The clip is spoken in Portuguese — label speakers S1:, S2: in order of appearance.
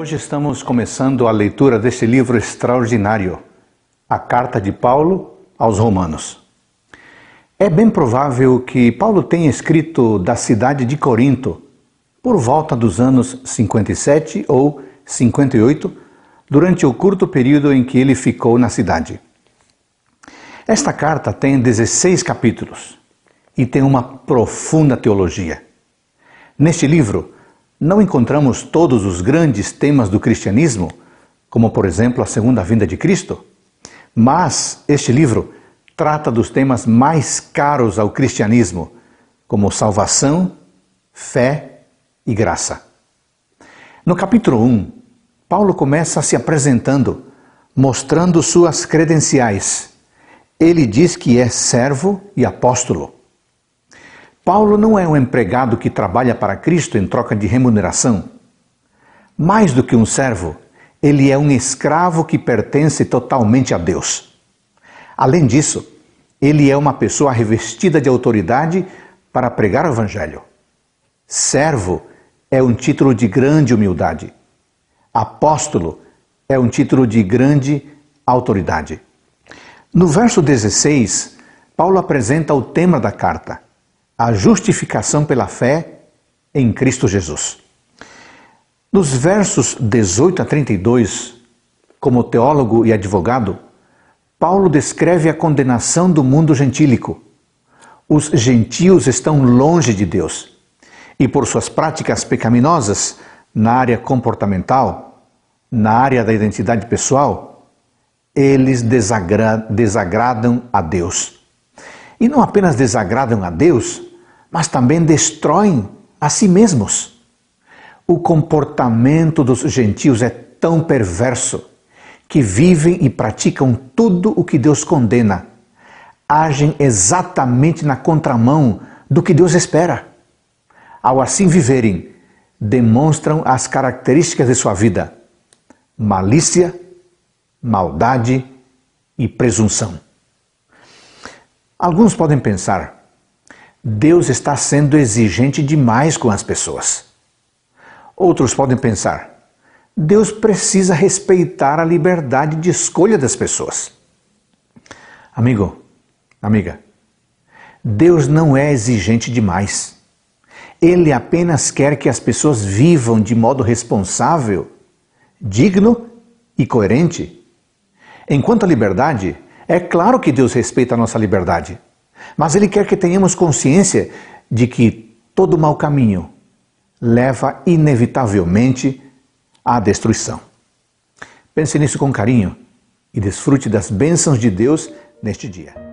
S1: Hoje estamos começando a leitura deste livro extraordinário, a Carta de Paulo aos Romanos. É bem provável que Paulo tenha escrito da cidade de Corinto por volta dos anos 57 ou 58, durante o curto período em que ele ficou na cidade. Esta carta tem 16 capítulos e tem uma profunda teologia. Neste livro, não encontramos todos os grandes temas do cristianismo, como por exemplo a segunda vinda de Cristo, mas este livro trata dos temas mais caros ao cristianismo, como salvação, fé e graça. No capítulo 1, Paulo começa se apresentando, mostrando suas credenciais. Ele diz que é servo e apóstolo Paulo não é um empregado que trabalha para Cristo em troca de remuneração. Mais do que um servo, ele é um escravo que pertence totalmente a Deus. Além disso, ele é uma pessoa revestida de autoridade para pregar o Evangelho. Servo é um título de grande humildade. Apóstolo é um título de grande autoridade. No verso 16, Paulo apresenta o tema da carta a justificação pela fé em Cristo Jesus. Nos versos 18 a 32, como teólogo e advogado, Paulo descreve a condenação do mundo gentílico. Os gentios estão longe de Deus e, por suas práticas pecaminosas na área comportamental, na área da identidade pessoal, eles desagradam a Deus. E não apenas desagradam a Deus, mas também destroem a si mesmos. O comportamento dos gentios é tão perverso que vivem e praticam tudo o que Deus condena. Agem exatamente na contramão do que Deus espera. Ao assim viverem, demonstram as características de sua vida: malícia, maldade e presunção. Alguns podem pensar, Deus está sendo exigente demais com as pessoas. Outros podem pensar: Deus precisa respeitar a liberdade de escolha das pessoas. Amigo, amiga, Deus não é exigente demais. Ele apenas quer que as pessoas vivam de modo responsável, digno e coerente. Enquanto a liberdade, é claro que Deus respeita a nossa liberdade. Mas Ele quer que tenhamos consciência de que todo mau caminho leva inevitavelmente à destruição. Pense nisso com carinho e desfrute das bênçãos de Deus neste dia.